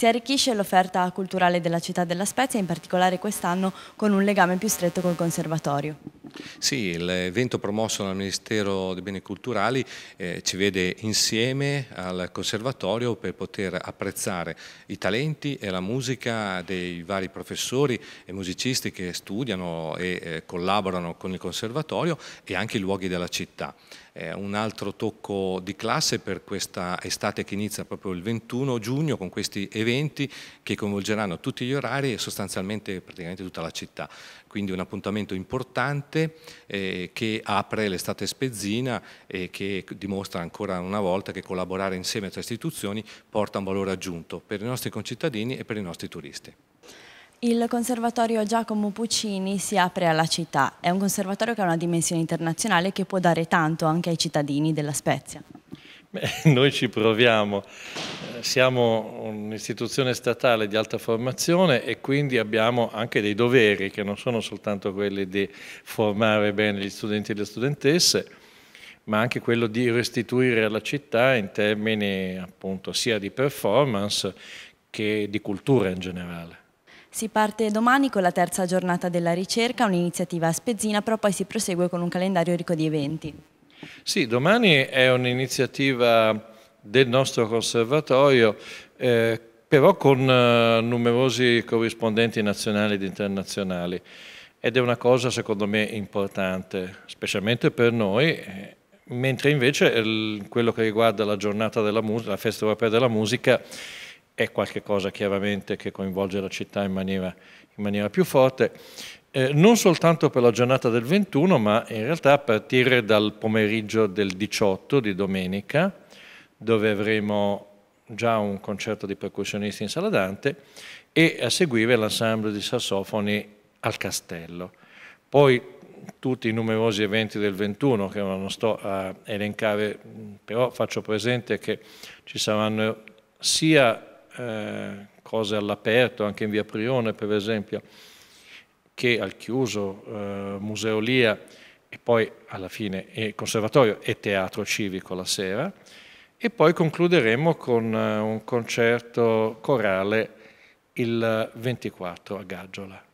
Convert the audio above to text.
Si arricchisce l'offerta culturale della città della Spezia, in particolare quest'anno con un legame più stretto col conservatorio. Sì, l'evento promosso dal Ministero dei Beni Culturali eh, ci vede insieme al Conservatorio per poter apprezzare i talenti e la musica dei vari professori e musicisti che studiano e eh, collaborano con il Conservatorio e anche i luoghi della città eh, un altro tocco di classe per questa estate che inizia proprio il 21 giugno con questi eventi che coinvolgeranno tutti gli orari e sostanzialmente praticamente tutta la città. Quindi un appuntamento importante eh, che apre l'estate spezzina e che dimostra ancora una volta che collaborare insieme tra istituzioni porta un valore aggiunto per i nostri concittadini e per i nostri turisti. Il conservatorio Giacomo Puccini si apre alla città. È un conservatorio che ha una dimensione internazionale che può dare tanto anche ai cittadini della Spezia. Beh, noi ci proviamo. Eh, siamo un'istituzione statale di alta formazione e quindi abbiamo anche dei doveri che non sono soltanto quelli di formare bene gli studenti e le studentesse, ma anche quello di restituire alla città in termini appunto sia di performance che di cultura in generale. Si parte domani con la terza giornata della ricerca, un'iniziativa a Spezzina, però poi si prosegue con un calendario ricco di eventi. Sì, domani è un'iniziativa del nostro conservatorio, eh, però con eh, numerosi corrispondenti nazionali ed internazionali. Ed è una cosa secondo me importante, specialmente per noi, eh, mentre invece il, quello che riguarda la giornata della musica, la festa europea della musica, è qualcosa chiaramente che coinvolge la città in maniera, in maniera più forte, eh, non soltanto per la giornata del 21, ma in realtà a partire dal pomeriggio del 18 di domenica, dove avremo già un concerto di percussionisti in Sala Dante e a seguire l'ensemble di sassofoni al Castello. Poi tutti i numerosi eventi del 21 che non sto a elencare, però faccio presente che ci saranno sia eh, cose all'aperto, anche in via Prione per esempio, che al chiuso, eh, museolia e poi alla fine eh, conservatorio e teatro civico la sera. E poi concluderemo con eh, un concerto corale il 24 a Gaggiola.